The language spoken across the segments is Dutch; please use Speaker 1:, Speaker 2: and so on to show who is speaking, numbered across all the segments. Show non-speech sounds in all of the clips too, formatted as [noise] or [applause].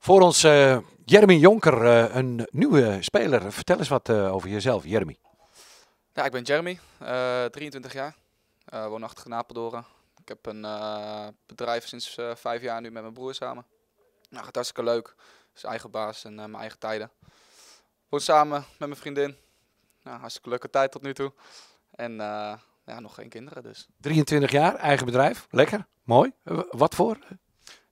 Speaker 1: Voor ons eh, Jeremy Jonker, eh, een nieuwe speler. Vertel eens wat eh, over jezelf, Jeremy.
Speaker 2: Ja, ik ben Jeremy, 23 jaar, woonachtig in Apeldoorn. Ik heb een bedrijf sinds vijf jaar nu met mijn broer samen. Nou, gaat hartstikke leuk. Dus eigen baas en mijn eigen tijden. Woon samen met mijn vriendin. Nou, hartstikke leuke tijd tot nu toe. En ja, nog geen kinderen dus.
Speaker 1: 23 jaar, eigen bedrijf. Lekker, mooi. Wat voor?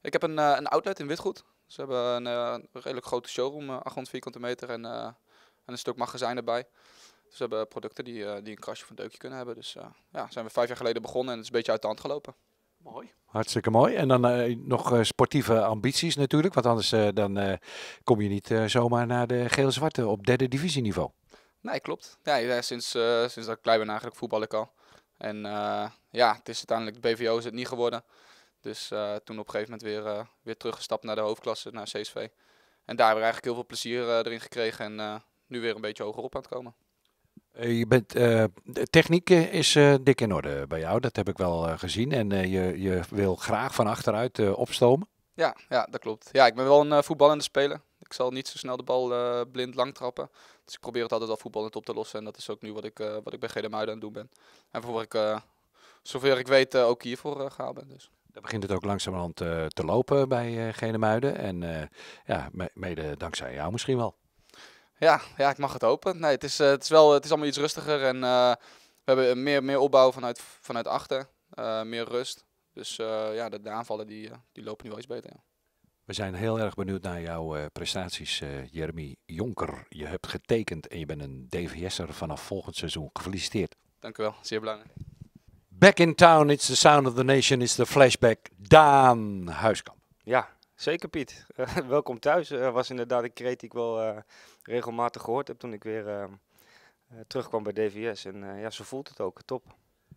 Speaker 2: Ik heb een, een outlet in Witgoed. Ze hebben eh, een, redelijk grote showroom, 800 eh, vierkante meter en, eh, en, een stuk magazijn erbij. Dus we hebben producten die, die een krasje van een deukje kunnen hebben. Dus ja, zijn we vijf jaar geleden begonnen en het is een beetje uit de hand gelopen.
Speaker 1: Mooi. Hartstikke mooi. En dan nog sportieve ambities natuurlijk. Want anders dan, kom je niet zomaar naar de geel-zwarte op derde divisieniveau.
Speaker 2: Nee, klopt. Ja, sinds, sinds dat ik klein ben eigenlijk voetbal ik al. En ja, het is uiteindelijk de BVO is het niet geworden. Dus eh, toen op een gegeven moment weer, eh, weer teruggestapt naar de hoofdklasse, naar CSV. En daar hebben we eigenlijk heel veel plezier eh, erin gekregen en nu weer een beetje hogerop aan het komen.
Speaker 1: Je bent, de techniek is dik in orde bij jou, dat heb ik wel gezien. En je, je wil graag van achteruit opstomen.
Speaker 2: Ja, ja, dat klopt. Ja, ik ben wel een voetballende speler. Ik zal niet zo snel de bal blind lang trappen. Dus ik probeer het altijd al voetballend op te lossen. En dat is ook nu wat ik, wat ik bij GD Muiden aan het doen ben. En voor ik, zover ik weet, ook hiervoor gehaald ben. Dus.
Speaker 1: Daar begint het ook langzamerhand eh, te lopen bij eh, Genemuiden. En eh, ja, mede dankzij jou misschien wel.
Speaker 2: Ja, ja, ik mag het hopen. Nee, het, is, het, is wel, het is allemaal iets rustiger en we hebben meer, meer opbouw vanuit, vanuit achter, meer rust. Dus ja, de, aanvallen die, die lopen nu wel iets beter. Ja.
Speaker 1: We zijn heel erg benieuwd naar jouw prestaties, Jeremy Jonker. Je hebt getekend en je bent een DVS'er vanaf volgend seizoen. Gefeliciteerd.
Speaker 2: Dank u wel, zeer belangrijk.
Speaker 1: Back in town, it's the sound of the nation, is the flashback. Daan Huiskamp.
Speaker 3: Ja, zeker Piet. Eh, [laughs] welkom thuis. Uh, was inderdaad een kreet die ik wel eh, regelmatig gehoord heb toen ik weer ehm, eh, terugkwam bij DVS. En ja, zo voelt het ook. Top.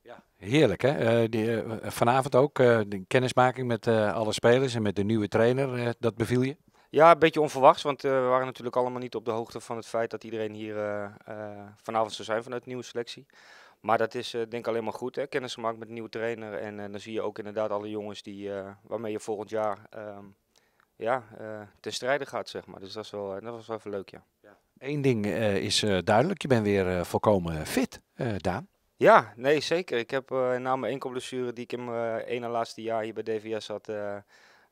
Speaker 1: Ja, heerlijk hè. Die, vanavond ook de kennismaking met alle spelers en met de nieuwe trainer. dat beviel je?
Speaker 3: Ja, een beetje onverwachts, want we waren natuurlijk allemaal niet op de hoogte van het feit dat iedereen hier vanavond zou zijn vanuit de nieuwe selectie. Maar dat is eh, denk ik alleen maar goed, hè? kennis gemaakt met een nieuwe trainer. En eh, dan zie je ook inderdaad alle jongens die, eh, waarmee je volgend jaar ehm, ja, ten strijde gaat, zeg maar. Dus dat, is wel, dat was wel even leuk, ja. ja.
Speaker 1: Eén ding is duidelijk, je bent weer volkomen fit, Daan.
Speaker 3: Ja, nee, zeker. Ik heb uh, na mijn enkelblessure die ik in mijn ene laatste jaar hier bij DVS had,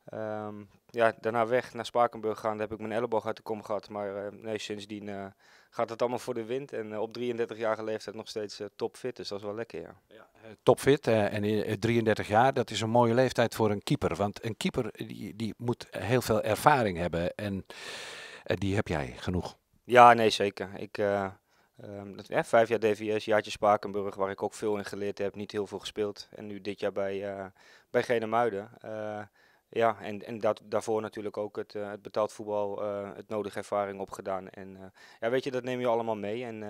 Speaker 3: Ehm, ja, daarna weg naar Spakenburg gaan, daar heb ik mijn elleboog uit de kom gehad. Maar eh, nee, sindsdien eh, gaat het allemaal voor de wind. En eh, op 33-jarige leeftijd nog steeds topfit, dus dat is wel lekker, ja.
Speaker 1: ja topfit en 33 jaar, dat is een mooie leeftijd voor een keeper. Want een keeper die, die moet heel veel ervaring hebben en die heb jij genoeg.
Speaker 3: Ja, nee, zeker. Ik, ehm, dat, vijf jaar DVS, jaartje Spakenburg, waar ik ook veel in geleerd heb, niet heel veel gespeeld. En nu dit jaar bij, uh, bij Genemuiden. Ja, en, en dat, daarvoor natuurlijk ook het, eh, het betaald voetbal, uh, het nodige ervaring opgedaan. En eh, ja, weet je, dat neem je allemaal mee. En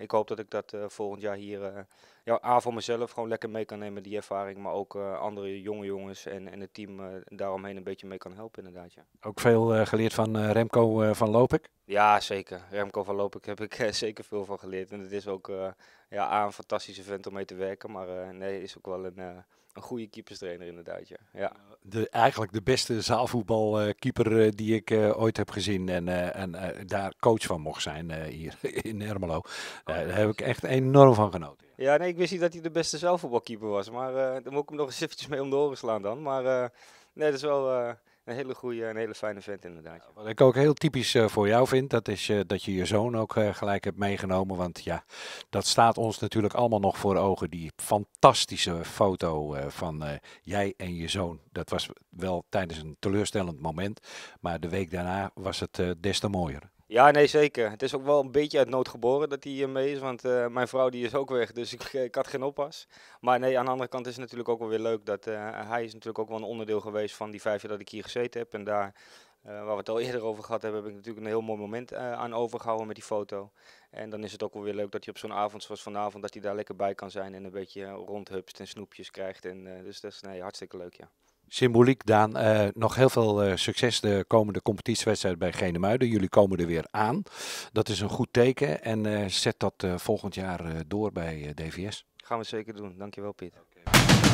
Speaker 3: ik hoop dat ik dat volgend jaar hier, ja, A voor mezelf gewoon lekker mee kan nemen, die ervaring. Maar ook andere jonge jongens en, en het team daaromheen een beetje mee kan helpen inderdaad, ja.
Speaker 1: Ook veel geleerd van Remco van Lopik?
Speaker 3: Ja, zeker. Remco van Lopik heb ik [laughs] zeker veel van geleerd. En het is ook ja, een fantastische vent om mee te werken. Maar nee, is ook wel een een goede keeperstrainer inderdaad, ja.
Speaker 1: ja. Eh, de, eigenlijk de beste zaalvoetbalkeeper eh, eh, die ik ooit heb gezien. En, en daar coach van mocht zijn hier [laughs] in Ermelo. Oh, daar heb ik echt enorm van genoten.
Speaker 3: Ja, nee, ik wist niet dat hij de beste zaalvoetbalkeeper was. Maar daar moet ik hem nog eens eventjes mee om de oren slaan dan. Maar nee, dat is wel een hele goede en hele fijne vent inderdaad.
Speaker 1: Wat ik ook heel typisch eh, voor jou vind, dat is eh, dat je je zoon ook eh, gelijk hebt meegenomen. Want ja, dat staat ons natuurlijk allemaal nog voor ogen. Die fantastische foto van jij en je zoon. Dat was wel tijdens een teleurstellend moment. Maar de week daarna was het des te mooier.
Speaker 3: Ja, nee, zeker. Het is ook wel een beetje uit nood geboren dat hij hier mee is, want eh, mijn vrouw die is ook weg, dus ik, eh, ik, had geen oppas. Maar nee, aan de andere kant is het natuurlijk ook wel weer leuk dat eh, hij is natuurlijk ook wel een onderdeel geweest van die vijf jaar dat ik hier gezeten heb. En daar, waar we het al eerder over gehad hebben, heb ik natuurlijk een heel mooi moment aan overgehouden met die foto. En dan is het ook wel weer leuk dat hij op zo'n avond zoals vanavond, dat hij daar lekker bij kan zijn en een beetje rondhupst en snoepjes krijgt. En, dus dat is nee, hartstikke leuk, ja.
Speaker 1: Symboliek, Daan. Eh, nog heel veel eh, succes de komende competitiewedstrijd bij Genemuiden. Jullie komen er weer aan. Dat is een goed teken. En eh, zet dat volgend jaar door bij DVS.
Speaker 3: Gaan we zeker doen. Dankjewel, Piet.